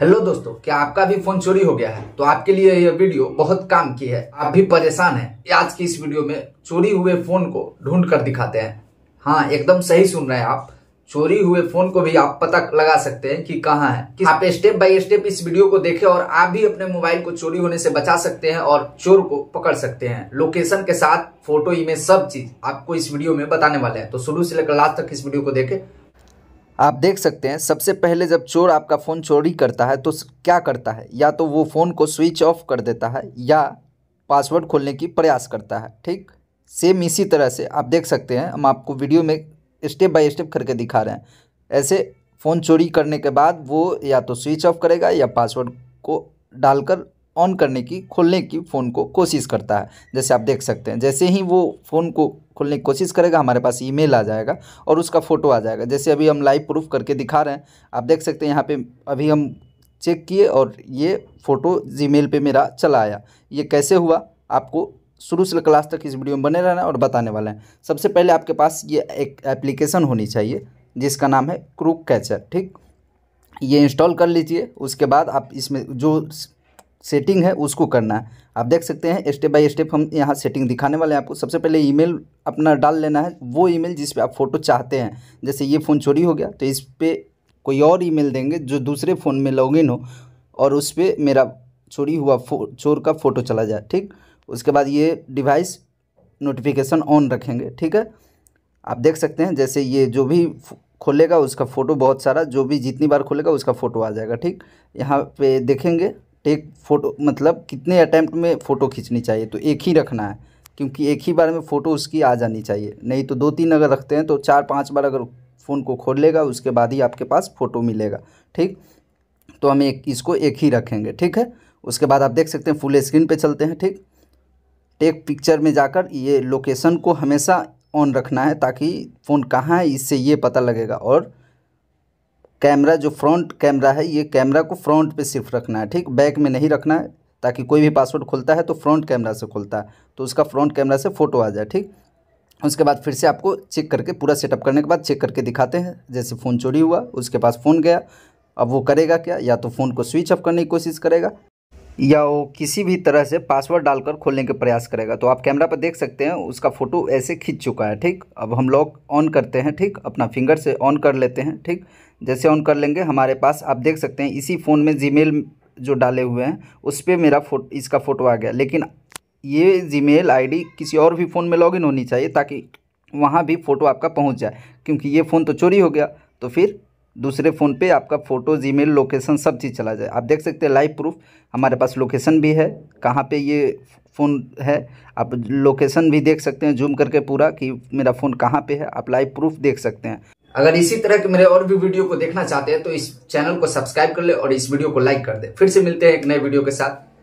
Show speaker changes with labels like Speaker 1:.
Speaker 1: hello दोस्तों क्या आपका भी फोन चोरी हो गया है तो आपके लिए यह वीडियो बहुत काम की है आप भी परेशान हैं आज की इस वीडियो में चोरी हुए फोन को ढूंढ कर दिखाते हैं हाँ एकदम सही सुन रहे हैं आप चोरी हुए फोन को भी आप पता लगा सकते हैं कि कहाँ है कि आप स्टेप बाय स्टेप इस वीडियो को देखें और आप भी अपने मोबाइल को चोरी होने से बचा सकते हैं और चोर को पकड़ सकते हैं लोकेशन के साथ फोटो इमेज सब चीज आपको इस वीडियो में बताने वाले हैं तो शुरू से लेकर लास्ट तक इस वीडियो को देखें
Speaker 2: आप देख सकते हैं सबसे पहले जब चोर आपका फ़ोन चोरी करता है तो क्या करता है या तो वो फ़ोन को स्विच ऑफ कर देता है या पासवर्ड खोलने की प्रयास करता है ठीक सेम इसी तरह से आप देख सकते हैं हम आपको वीडियो में स्टेप बाय स्टेप करके दिखा रहे हैं ऐसे फ़ोन चोरी करने के बाद वो या तो स्विच ऑफ करेगा या पासवर्ड को डालकर ऑन करने की खोलने की फ़ोन को कोशिश करता है जैसे आप देख सकते हैं जैसे ही वो फ़ोन को खोलने की कोशिश करेगा हमारे पास ईमेल आ जाएगा और उसका फ़ोटो आ जाएगा जैसे अभी हम लाइव प्रूफ करके दिखा रहे हैं आप देख सकते हैं यहाँ पे अभी हम चेक किए और ये फ़ोटो जीमेल पे मेरा चला आया ये कैसे हुआ आपको शुरू से क्लास तक इस वीडियो में बने रहना और बताने वाले हैं सबसे पहले आपके पास ये एक एप्लीकेशन होनी चाहिए जिसका नाम है क्रूक कैचर ठीक ये इंस्टॉल कर लीजिए उसके बाद आप इसमें जो सेटिंग है उसको करना है आप देख सकते हैं स्टेप बाय स्टेप हम यहाँ सेटिंग दिखाने वाले हैं आपको सबसे पहले ईमेल अपना डाल लेना है वो ईमेल जिस पे आप फ़ोटो चाहते हैं जैसे ये फ़ोन चोरी हो गया तो इस पर कोई और ईमेल देंगे जो दूसरे फ़ोन में लॉगिन हो और उस पर मेरा चोरी हुआ फो चोर का फ़ोटो चला जाए ठीक उसके बाद ये डिवाइस नोटिफिकेशन ऑन रखेंगे ठीक है आप देख सकते हैं जैसे ये जो भी खोलेगा उसका फ़ोटो बहुत सारा जो भी जितनी बार खोलेगा उसका फ़ोटो आ जाएगा ठीक यहाँ पे देखेंगे टेक फ़ोटो मतलब कितने अटैम्प्ट में फ़ोटो खींचनी चाहिए तो एक ही रखना है क्योंकि एक ही बार में फ़ोटो उसकी आ जानी चाहिए नहीं तो दो तीन अगर रखते हैं तो चार पाँच बार अगर फ़ोन को खोल लेगा उसके बाद ही आपके पास फ़ोटो मिलेगा ठीक तो हम एक इसको एक ही रखेंगे ठीक है उसके बाद आप देख सकते हैं फुल स्क्रीन पे चलते हैं ठीक टेक पिक्चर में जाकर ये लोकेशन को हमेशा ऑन रखना है ताकि फ़ोन कहाँ है इससे ये पता लगेगा और कैमरा जो फ्रंट कैमरा है ये कैमरा को फ्रंट पे सिर्फ रखना है ठीक बैक में नहीं रखना है ताकि कोई भी पासवर्ड खुलता है तो फ्रंट कैमरा से खुलता है तो उसका फ्रंट कैमरा से फ़ोटो आ जाए ठीक उसके बाद फिर से आपको चेक करके पूरा सेटअप करने के बाद चेक करके दिखाते हैं जैसे फ़ोन चोरी हुआ उसके पास फ़ोन गया अब वो करेगा क्या या तो फ़ोन को स्विच ऑफ करने की कोशिश करेगा या वो किसी भी तरह से पासवर्ड डालकर खोलने के प्रयास करेगा तो आप कैमरा पर देख सकते हैं उसका फ़ोटो ऐसे खींच चुका है ठीक अब हम लॉक ऑन करते हैं ठीक अपना फिंगर से ऑन कर लेते हैं ठीक जैसे ऑन कर लेंगे हमारे पास आप देख सकते हैं इसी फ़ोन में जी जो डाले हुए हैं उस पर मेरा फ़ोटो इसका फ़ोटो आ गया लेकिन ये जी मेल किसी और भी फ़ोन में लॉगिन होनी चाहिए ताकि वहाँ भी फ़ोटो आपका पहुँच जाए क्योंकि ये फ़ोन तो चोरी हो गया तो फिर दूसरे फ़ोन पे आपका फ़ोटो मेल लोकेशन सब चीज़ चला जाए आप देख सकते हैं लाइव प्रूफ हमारे पास लोकेशन भी है कहाँ पे ये फ़ोन है आप लोकेशन भी देख सकते हैं जूम करके पूरा कि मेरा फ़ोन कहाँ पे है आप लाइव प्रूफ देख सकते हैं अगर इसी
Speaker 1: तरह के मेरे और भी वीडियो को देखना चाहते हैं तो इस चैनल को सब्सक्राइब कर ले और इस वीडियो को लाइक कर दे फिर से मिलते हैं एक नए वीडियो के साथ